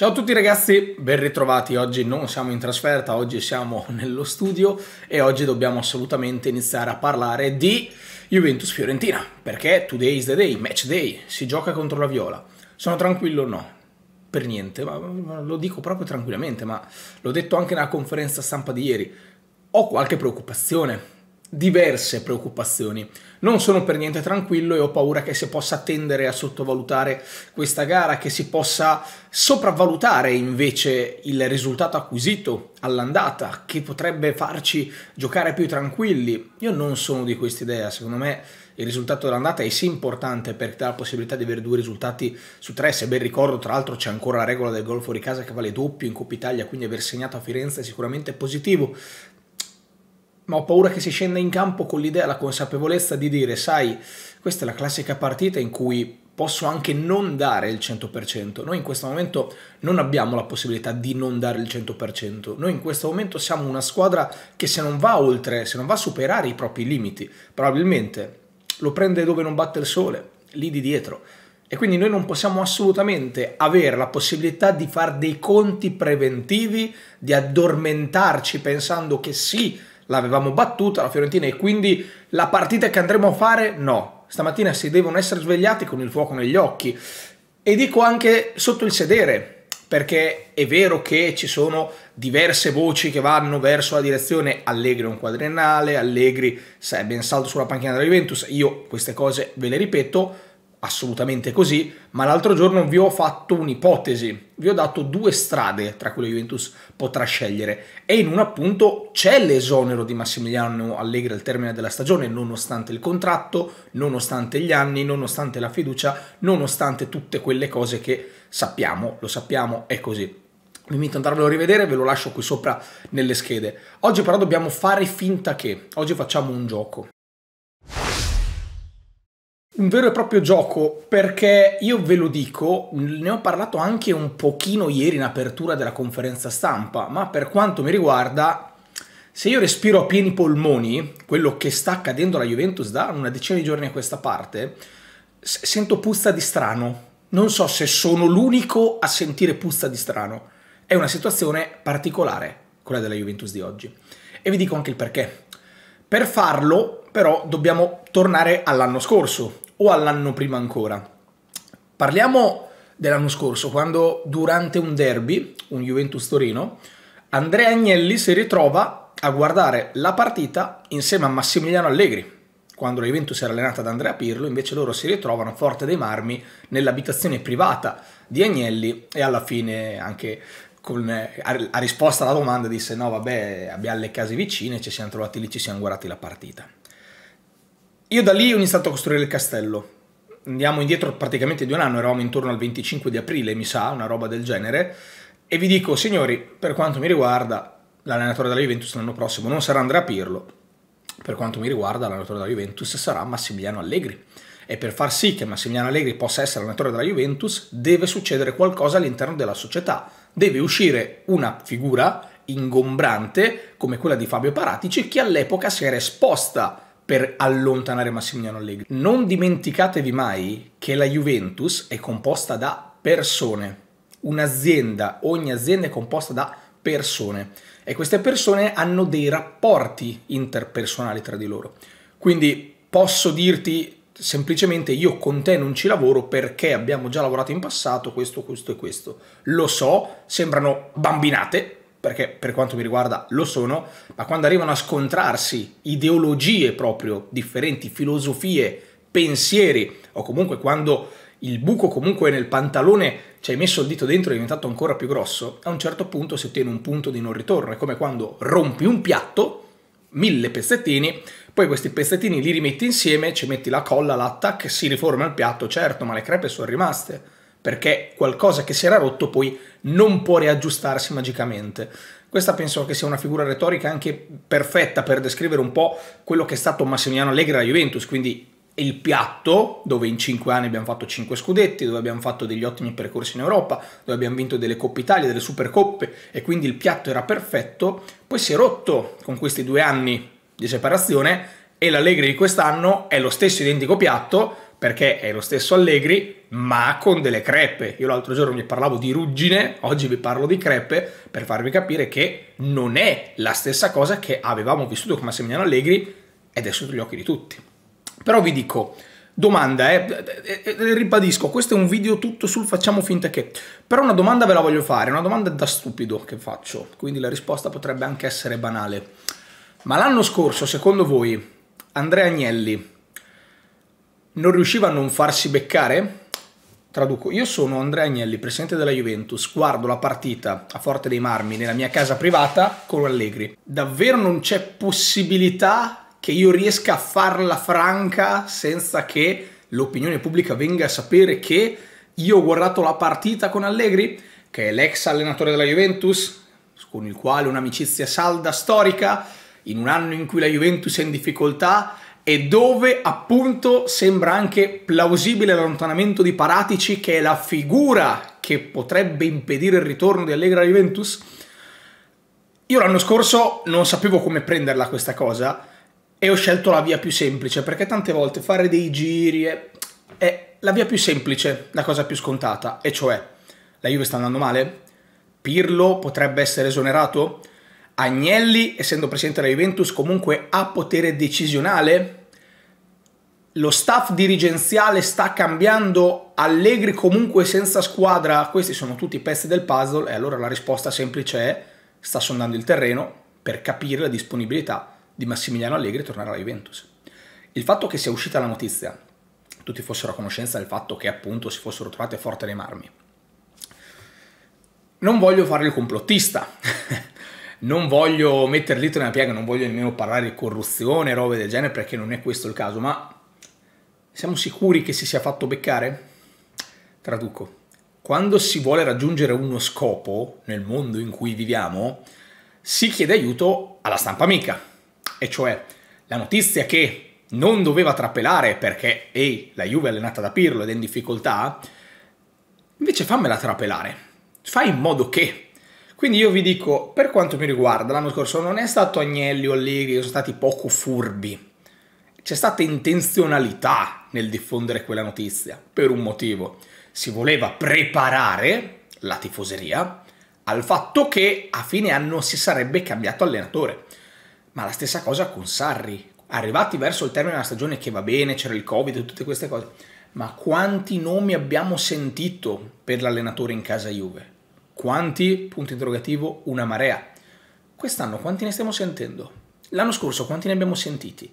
Ciao a tutti ragazzi, ben ritrovati. Oggi non siamo in trasferta, oggi siamo nello studio e oggi dobbiamo assolutamente iniziare a parlare di Juventus Fiorentina, perché today is the day, match day, si gioca contro la Viola. Sono tranquillo? No, per niente, ma lo dico proprio tranquillamente, ma l'ho detto anche nella conferenza stampa di ieri. Ho qualche preoccupazione, diverse preoccupazioni. Non sono per niente tranquillo e ho paura che si possa tendere a sottovalutare questa gara, che si possa sopravvalutare invece il risultato acquisito all'andata, che potrebbe farci giocare più tranquilli. Io non sono di questa idea, secondo me il risultato dell'andata è sì importante perché dà la possibilità di avere due risultati su tre, se ben ricordo tra l'altro c'è ancora la regola del gol fuori casa che vale doppio in Coppa Italia, quindi aver segnato a Firenze è sicuramente positivo, ma ho paura che si scenda in campo con l'idea, la consapevolezza di dire, sai, questa è la classica partita in cui posso anche non dare il 100%. Noi in questo momento non abbiamo la possibilità di non dare il 100%. Noi in questo momento siamo una squadra che se non va oltre, se non va a superare i propri limiti, probabilmente lo prende dove non batte il sole, lì di dietro. E quindi noi non possiamo assolutamente avere la possibilità di fare dei conti preventivi, di addormentarci pensando che sì, l'avevamo battuta la Fiorentina e quindi la partita che andremo a fare no. Stamattina si devono essere svegliati con il fuoco negli occhi e dico anche sotto il sedere perché è vero che ci sono diverse voci che vanno verso la direzione Allegri un quadriennale, Allegri se è ben saldo sulla panchina della Juventus, io queste cose ve le ripeto, assolutamente così, ma l'altro giorno vi ho fatto un'ipotesi, vi ho dato due strade tra cui la Juventus potrà scegliere e in una appunto c'è l'esonero di Massimiliano Allegri al termine della stagione nonostante il contratto, nonostante gli anni, nonostante la fiducia, nonostante tutte quelle cose che sappiamo, lo sappiamo, è così. Vi invito ad andarvelo a rivedere, ve lo lascio qui sopra nelle schede. Oggi però dobbiamo fare finta che, oggi facciamo un gioco un vero e proprio gioco perché io ve lo dico, ne ho parlato anche un pochino ieri in apertura della conferenza stampa, ma per quanto mi riguarda, se io respiro a pieni polmoni quello che sta accadendo alla Juventus da una decina di giorni a questa parte, sento puzza di strano. Non so se sono l'unico a sentire puzza di strano. È una situazione particolare, quella della Juventus di oggi. E vi dico anche il perché. Per farlo, però, dobbiamo tornare all'anno scorso, o all'anno prima ancora. Parliamo dell'anno scorso, quando durante un derby, un Juventus Torino, Andrea Agnelli si ritrova a guardare la partita insieme a Massimiliano Allegri. Quando la Juventus era allenata da Andrea Pirlo, invece loro si ritrovano forte dei marmi nell'abitazione privata di Agnelli e alla fine anche con, eh, a risposta alla domanda disse no vabbè abbiamo le case vicine, ci siamo trovati lì, ci siamo guardati la partita. Io da lì ho iniziato a costruire il castello. Andiamo indietro praticamente di un anno, eravamo intorno al 25 di aprile, mi sa, una roba del genere. E vi dico, signori, per quanto mi riguarda, l'allenatore della Juventus l'anno prossimo non sarà Andrea Pirlo, per quanto mi riguarda l'allenatore della Juventus sarà Massimiliano Allegri. E per far sì che Massimiliano Allegri possa essere allenatore della Juventus deve succedere qualcosa all'interno della società. Deve uscire una figura ingombrante come quella di Fabio Paratici che all'epoca si era esposta per allontanare Massimiliano Allegri. Non dimenticatevi mai che la Juventus è composta da persone. Un'azienda, ogni azienda è composta da persone e queste persone hanno dei rapporti interpersonali tra di loro. Quindi posso dirti semplicemente io con te non ci lavoro perché abbiamo già lavorato in passato questo, questo e questo. Lo so, sembrano bambinate, perché per quanto mi riguarda lo sono, ma quando arrivano a scontrarsi ideologie proprio differenti, filosofie, pensieri, o comunque quando il buco comunque nel pantalone ci hai messo il dito dentro è diventato ancora più grosso, a un certo punto si ottiene un punto di non ritorno, è come quando rompi un piatto, mille pezzettini, poi questi pezzettini li rimetti insieme, ci metti la colla, l'attacco, si riforma il piatto, certo, ma le crepe sono rimaste, perché qualcosa che si era rotto poi non può riaggiustarsi magicamente. Questa penso che sia una figura retorica anche perfetta per descrivere un po' quello che è stato Massimiliano Allegri alla Juventus, quindi il piatto, dove in cinque anni abbiamo fatto cinque scudetti, dove abbiamo fatto degli ottimi percorsi in Europa, dove abbiamo vinto delle Coppe Italia, delle Supercoppe, e quindi il piatto era perfetto, poi si è rotto con questi due anni di separazione e l'Allegri di quest'anno è lo stesso identico piatto, perché è lo stesso Allegri, ma con delle crepe. Io l'altro giorno vi parlavo di ruggine, oggi vi parlo di crepe per farvi capire che non è la stessa cosa che avevamo vissuto con Massimiliano Allegri ed è sotto gli occhi di tutti. Però vi dico, domanda, eh, eh, eh, eh, ribadisco, questo è un video tutto sul facciamo finta che, però una domanda ve la voglio fare, una domanda da stupido che faccio, quindi la risposta potrebbe anche essere banale. Ma l'anno scorso, secondo voi, Andrea Agnelli non riusciva a non farsi beccare? Traduco, io sono Andrea Agnelli, presidente della Juventus, guardo la partita a Forte dei Marmi nella mia casa privata con Allegri. Davvero non c'è possibilità che io riesca a farla franca senza che l'opinione pubblica venga a sapere che io ho guardato la partita con Allegri, che è l'ex allenatore della Juventus, con il quale un'amicizia salda, storica, in un anno in cui la Juventus è in difficoltà e dove appunto sembra anche plausibile l'allontanamento di Paratici, che è la figura che potrebbe impedire il ritorno di Allegra Juventus. Io l'anno scorso non sapevo come prenderla questa cosa e ho scelto la via più semplice, perché tante volte fare dei giri è, è la via più semplice, la cosa più scontata, e cioè la Juve sta andando male? Pirlo potrebbe essere esonerato? Agnelli, essendo presidente della Juventus, comunque ha potere decisionale? Lo staff dirigenziale sta cambiando, Allegri comunque senza squadra? Questi sono tutti pezzi del puzzle e allora la risposta semplice è sta sondando il terreno per capire la disponibilità di Massimiliano Allegri a tornare alla Juventus. Il fatto che sia uscita la notizia, tutti fossero a conoscenza del fatto che appunto si fossero trovate forte le marmi. Non voglio fare il complottista, non voglio mettere tra una piega, non voglio nemmeno parlare di corruzione, robe del genere, perché non è questo il caso, ma siamo sicuri che si sia fatto beccare? Traduco. Quando si vuole raggiungere uno scopo nel mondo in cui viviamo, si chiede aiuto alla stampa amica, e cioè la notizia che non doveva trapelare perché, ehi, la Juve è allenata da Pirlo ed è in difficoltà, invece fammela trapelare. Fai in modo che quindi io vi dico, per quanto mi riguarda, l'anno scorso non è stato Agnelli o Allegri, sono stati poco furbi. C'è stata intenzionalità nel diffondere quella notizia, per un motivo. Si voleva preparare la tifoseria al fatto che a fine anno si sarebbe cambiato allenatore. Ma la stessa cosa con Sarri. Arrivati verso il termine della stagione che va bene, c'era il Covid e tutte queste cose, ma quanti nomi abbiamo sentito per l'allenatore in casa Juve? Quanti? Punto interrogativo, una marea. Quest'anno quanti ne stiamo sentendo? L'anno scorso quanti ne abbiamo sentiti?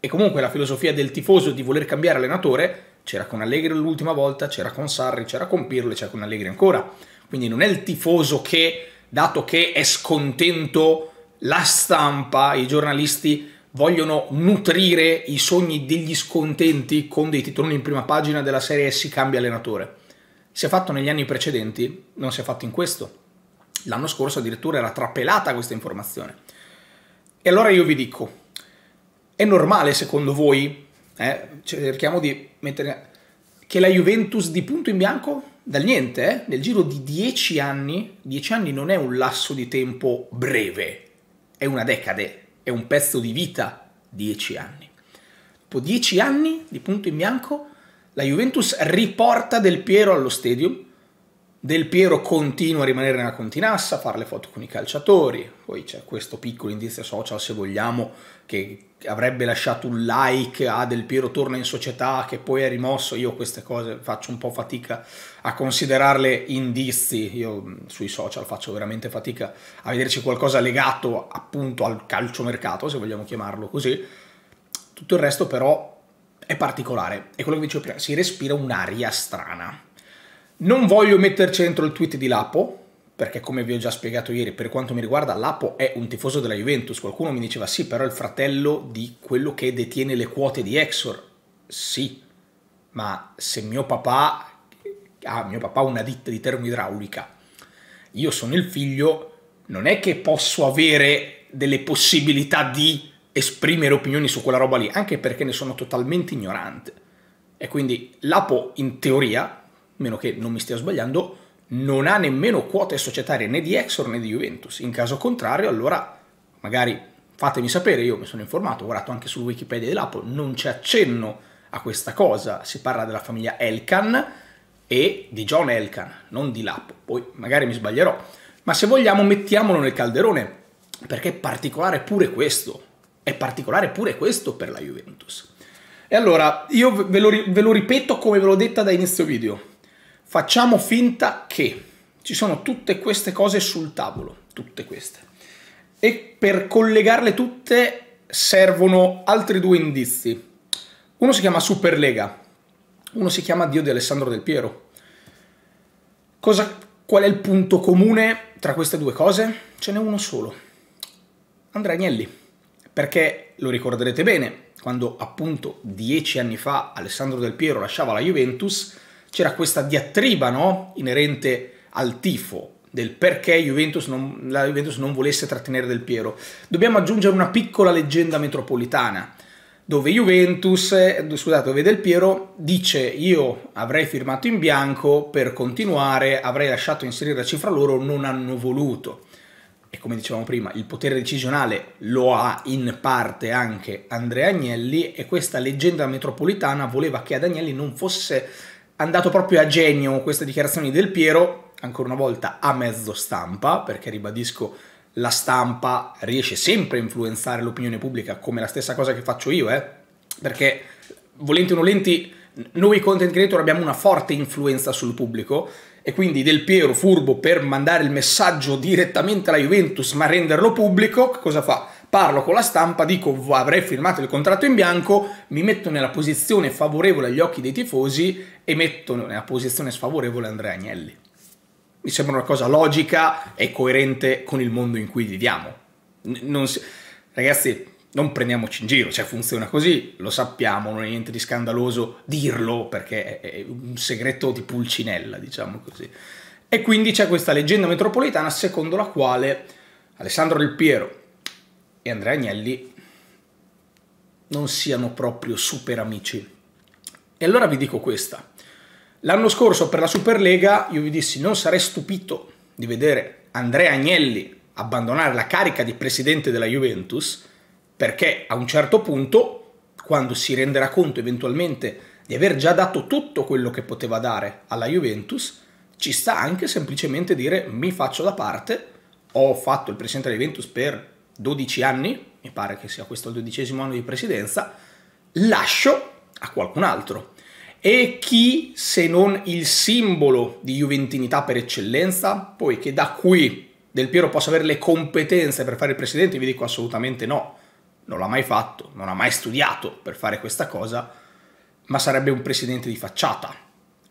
E comunque la filosofia del tifoso di voler cambiare allenatore c'era con Allegri l'ultima volta, c'era con Sarri, c'era con Pirlo e c'era con Allegri ancora. Quindi non è il tifoso che, dato che è scontento, la stampa, i giornalisti vogliono nutrire i sogni degli scontenti con dei titoloni in prima pagina della serie Si cambia allenatore si è fatto negli anni precedenti, non si è fatto in questo. L'anno scorso addirittura era trapelata questa informazione. E allora io vi dico, è normale secondo voi, eh, cerchiamo di mettere, che la Juventus di punto in bianco, dal niente, eh, nel giro di dieci anni, dieci anni non è un lasso di tempo breve, è una decade, è un pezzo di vita, dieci anni. Dopo dieci anni di punto in bianco, la Juventus riporta Del Piero allo stadio. Del Piero continua a rimanere nella continassa, a fare le foto con i calciatori, poi c'è questo piccolo indizio social se vogliamo che avrebbe lasciato un like a Del Piero torna in società che poi è rimosso, io queste cose faccio un po' fatica a considerarle indizi, io mm, sui social faccio veramente fatica a vederci qualcosa legato appunto al calciomercato se vogliamo chiamarlo così, tutto il resto però è particolare, è quello che dicevo prima, si respira un'aria strana. Non voglio metterci dentro il tweet di Lapo, perché come vi ho già spiegato ieri, per quanto mi riguarda, Lapo è un tifoso della Juventus. Qualcuno mi diceva sì, però è il fratello di quello che detiene le quote di Exor. Sì, ma se mio papà ha ah, mio papà una ditta di termoidraulica, io sono il figlio, non è che posso avere delle possibilità di esprimere opinioni su quella roba lì, anche perché ne sono totalmente ignorante. E quindi l'Apo, in teoria, meno che non mi stia sbagliando, non ha nemmeno quote societarie né di Exor né di Juventus. In caso contrario, allora magari fatemi sapere, io mi sono informato, ho guardato anche su Wikipedia dell'Apo, non c'è accenno a questa cosa, si parla della famiglia Elkan e di John Elkan, non di Lapo. Poi magari mi sbaglierò, ma se vogliamo mettiamolo nel calderone, perché è particolare pure questo. È particolare pure questo per la Juventus. E allora, io ve lo, ve lo ripeto come ve l'ho detta da inizio video. Facciamo finta che ci sono tutte queste cose sul tavolo, tutte queste. E per collegarle tutte servono altri due indizi. Uno si chiama Superlega, uno si chiama Dio di Alessandro Del Piero. Cosa, qual è il punto comune tra queste due cose? Ce n'è uno solo. Andrea Agnelli. Perché lo ricorderete bene, quando appunto dieci anni fa Alessandro Del Piero lasciava la Juventus, c'era questa diatriba no? inerente al tifo del perché Juventus non, la Juventus non volesse trattenere Del Piero. Dobbiamo aggiungere una piccola leggenda metropolitana dove Juventus, eh, scusate, dove Del Piero dice io avrei firmato in bianco per continuare, avrei lasciato inserire la cifra loro, non hanno voluto e come dicevamo prima, il potere decisionale lo ha in parte anche Andrea Agnelli e questa leggenda metropolitana voleva che ad Agnelli non fosse andato proprio a genio queste dichiarazioni del Piero, ancora una volta a mezzo stampa, perché ribadisco la stampa riesce sempre a influenzare l'opinione pubblica, come la stessa cosa che faccio io, eh? perché volenti o nolenti noi content creator abbiamo una forte influenza sul pubblico e quindi Del Piero furbo per mandare il messaggio direttamente alla Juventus ma renderlo pubblico, cosa fa? Parlo con la stampa, dico avrei firmato il contratto in bianco, mi metto nella posizione favorevole agli occhi dei tifosi e metto nella posizione sfavorevole Andrea Agnelli. Mi sembra una cosa logica e coerente con il mondo in cui viviamo. Si... Ragazzi, non prendiamoci in giro, cioè funziona così, lo sappiamo, non è niente di scandaloso dirlo perché è un segreto di pulcinella, diciamo così. E quindi c'è questa leggenda metropolitana secondo la quale Alessandro Del Piero e Andrea Agnelli non siano proprio super amici. E allora vi dico questa. L'anno scorso per la Superlega io vi dissi non sarei stupito di vedere Andrea Agnelli abbandonare la carica di presidente della Juventus perché a un certo punto, quando si renderà conto eventualmente di aver già dato tutto quello che poteva dare alla Juventus, ci sta anche semplicemente dire mi faccio da parte, ho fatto il presidente della Juventus per 12 anni, mi pare che sia questo il dodicesimo anno di presidenza, lascio a qualcun altro. E chi se non il simbolo di juventinità per eccellenza? Poiché da qui Del Piero possa avere le competenze per fare il presidente, vi dico assolutamente no non l'ha mai fatto, non ha mai studiato per fare questa cosa, ma sarebbe un presidente di facciata.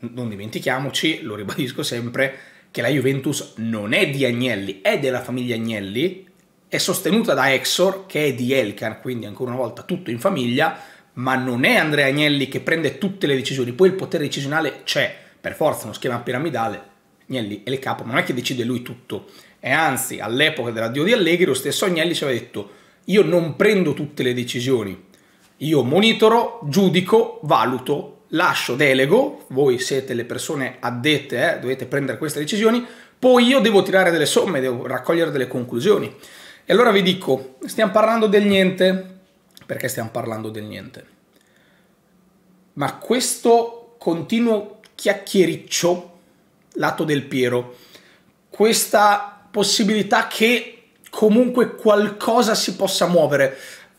Non dimentichiamoci, lo ribadisco sempre, che la Juventus non è di Agnelli, è della famiglia Agnelli, è sostenuta da Exor, che è di Elkan, quindi ancora una volta tutto in famiglia, ma non è Andrea Agnelli che prende tutte le decisioni, poi il potere decisionale c'è, per forza uno schema piramidale, Agnelli è il capo, ma non è che decide lui tutto, e anzi all'epoca dell'addio di Allegri lo stesso Agnelli ci aveva detto io non prendo tutte le decisioni, io monitoro, giudico, valuto, lascio, delego, voi siete le persone addette, eh, dovete prendere queste decisioni, poi io devo tirare delle somme, devo raccogliere delle conclusioni. E allora vi dico, stiamo parlando del niente, perché stiamo parlando del niente? Ma questo continuo chiacchiericcio, lato del Piero, questa possibilità che comunque qualcosa si possa muovere,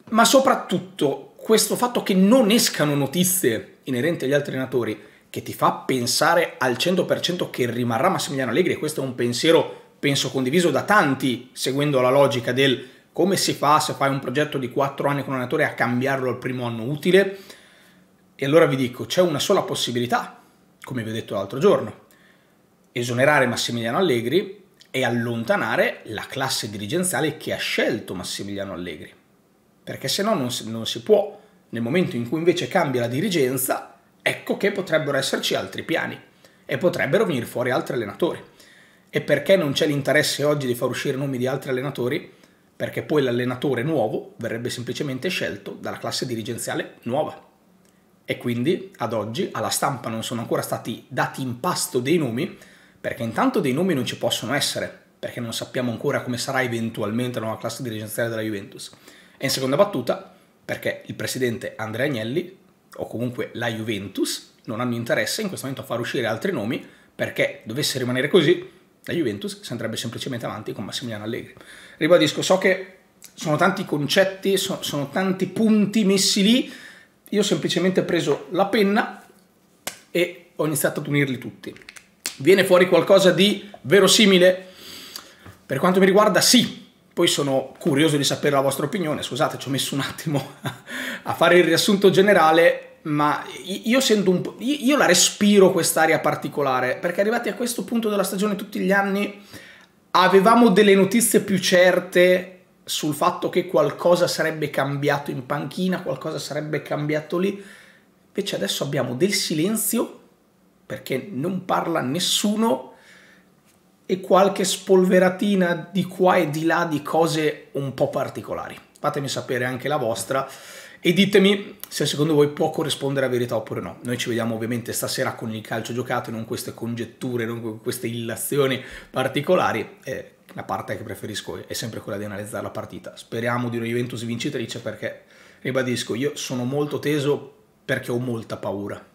ma soprattutto questo fatto che non escano notizie inerenti agli altri allenatori che ti fa pensare al 100% che rimarrà Massimiliano Allegri e questo è un pensiero penso condiviso da tanti seguendo la logica del come si fa se fai un progetto di 4 anni con un allenatore a cambiarlo al primo anno utile e allora vi dico c'è una sola possibilità come vi ho detto l'altro giorno esonerare Massimiliano Allegri e allontanare la classe dirigenziale che ha scelto Massimiliano Allegri, perché se no non si, non si può. Nel momento in cui invece cambia la dirigenza, ecco che potrebbero esserci altri piani e potrebbero venire fuori altri allenatori. E perché non c'è l'interesse oggi di far uscire nomi di altri allenatori? Perché poi l'allenatore nuovo verrebbe semplicemente scelto dalla classe dirigenziale nuova. E quindi, ad oggi, alla stampa non sono ancora stati dati in pasto dei nomi, perché intanto dei nomi non ci possono essere, perché non sappiamo ancora come sarà eventualmente la nuova classe dirigenziale della Juventus. E in seconda battuta, perché il presidente Andrea Agnelli, o comunque la Juventus, non hanno interesse in questo momento a far uscire altri nomi, perché dovesse rimanere così, la Juventus si andrebbe semplicemente avanti con Massimiliano Allegri. Ribadisco, so che sono tanti concetti, so, sono tanti punti messi lì, io ho semplicemente preso la penna e ho iniziato ad unirli tutti. Viene fuori qualcosa di verosimile? Per quanto mi riguarda, sì. Poi sono curioso di sapere la vostra opinione. Scusate, ci ho messo un attimo a fare il riassunto generale, ma io sento un po'. Io la respiro quest'aria particolare perché arrivati a questo punto della stagione, tutti gli anni avevamo delle notizie più certe sul fatto che qualcosa sarebbe cambiato in panchina, qualcosa sarebbe cambiato lì. Invece adesso abbiamo del silenzio perché non parla nessuno e qualche spolveratina di qua e di là di cose un po' particolari. Fatemi sapere anche la vostra e ditemi se secondo voi può corrispondere a verità oppure no. Noi ci vediamo ovviamente stasera con il calcio giocato, e non queste congetture, non queste illazioni particolari. Eh, la parte che preferisco è sempre quella di analizzare la partita. Speriamo di una Juventus vincitrice perché, ribadisco, io sono molto teso perché ho molta paura.